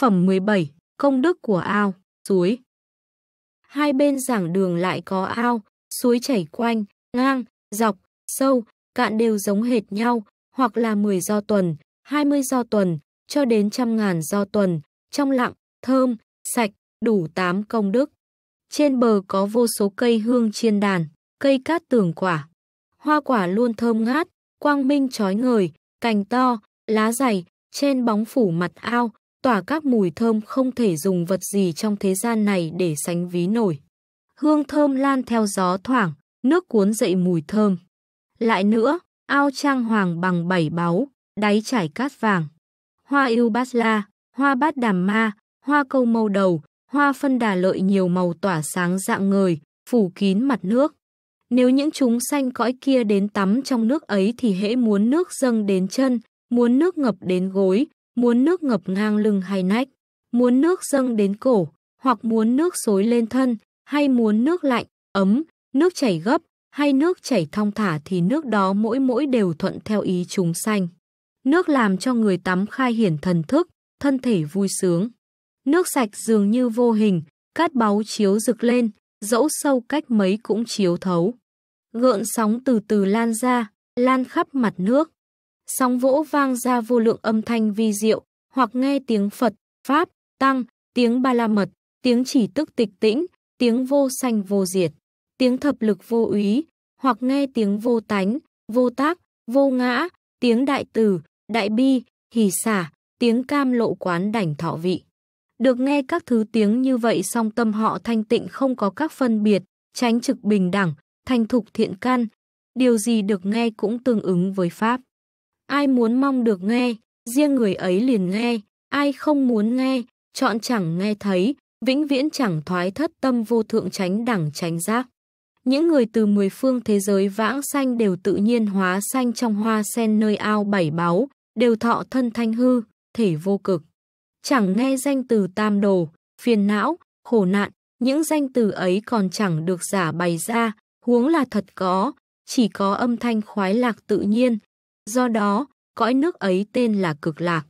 Phẩm 17. Công đức của ao, suối Hai bên giảng đường lại có ao, suối chảy quanh, ngang, dọc, sâu, cạn đều giống hệt nhau, hoặc là 10 do tuần, 20 do tuần, cho đến trăm ngàn do tuần, trong lặng, thơm, sạch, đủ tám công đức. Trên bờ có vô số cây hương chiên đàn, cây cát tường quả. Hoa quả luôn thơm ngát, quang minh trói ngời, cành to, lá dày, trên bóng phủ mặt ao, tỏa các mùi thơm không thể dùng vật gì trong thế gian này để sánh ví nổi. Hương thơm lan theo gió thoảng, nước cuốn dậy mùi thơm. Lại nữa, ao trang hoàng bằng bảy báu, đáy trải cát vàng. Hoa yêu bát la, hoa bát đàm ma, hoa câu màu đầu, hoa phân đà lợi nhiều màu tỏa sáng dạng ngời, phủ kín mặt nước. Nếu những chúng xanh cõi kia đến tắm trong nước ấy thì hễ muốn nước dâng đến chân, muốn nước ngập đến gối, muốn nước ngập ngang lưng hay nách, muốn nước dâng đến cổ, hoặc muốn nước xối lên thân, hay muốn nước lạnh, ấm, nước chảy gấp, hay nước chảy thong thả thì nước đó mỗi mỗi đều thuận theo ý chúng sanh. Nước làm cho người tắm khai hiển thần thức, thân thể vui sướng. Nước sạch dường như vô hình, cát báu chiếu rực lên, dẫu sâu cách mấy cũng chiếu thấu. Gợn sóng từ từ lan ra, lan khắp mặt nước, sóng vỗ vang ra vô lượng âm thanh vi diệu, hoặc nghe tiếng Phật, Pháp, Tăng, tiếng Ba La Mật, tiếng chỉ tức tịch tĩnh, tiếng vô sanh vô diệt, tiếng thập lực vô úy, hoặc nghe tiếng vô tánh, vô tác, vô ngã, tiếng đại tử, đại bi, hỷ xả, tiếng cam lộ quán đảnh thọ vị. Được nghe các thứ tiếng như vậy song tâm họ thanh tịnh không có các phân biệt, tránh trực bình đẳng, thành thục thiện căn. Điều gì được nghe cũng tương ứng với Pháp. Ai muốn mong được nghe, riêng người ấy liền nghe, ai không muốn nghe, chọn chẳng nghe thấy, vĩnh viễn chẳng thoái thất tâm vô thượng tránh đẳng tránh giác. Những người từ mười phương thế giới vãng sanh đều tự nhiên hóa sanh trong hoa sen nơi ao bảy báu, đều thọ thân thanh hư, thể vô cực. Chẳng nghe danh từ tam đồ, phiền não, khổ nạn, những danh từ ấy còn chẳng được giả bày ra, huống là thật có, chỉ có âm thanh khoái lạc tự nhiên, Do đó, cõi nước ấy tên là cực lạc.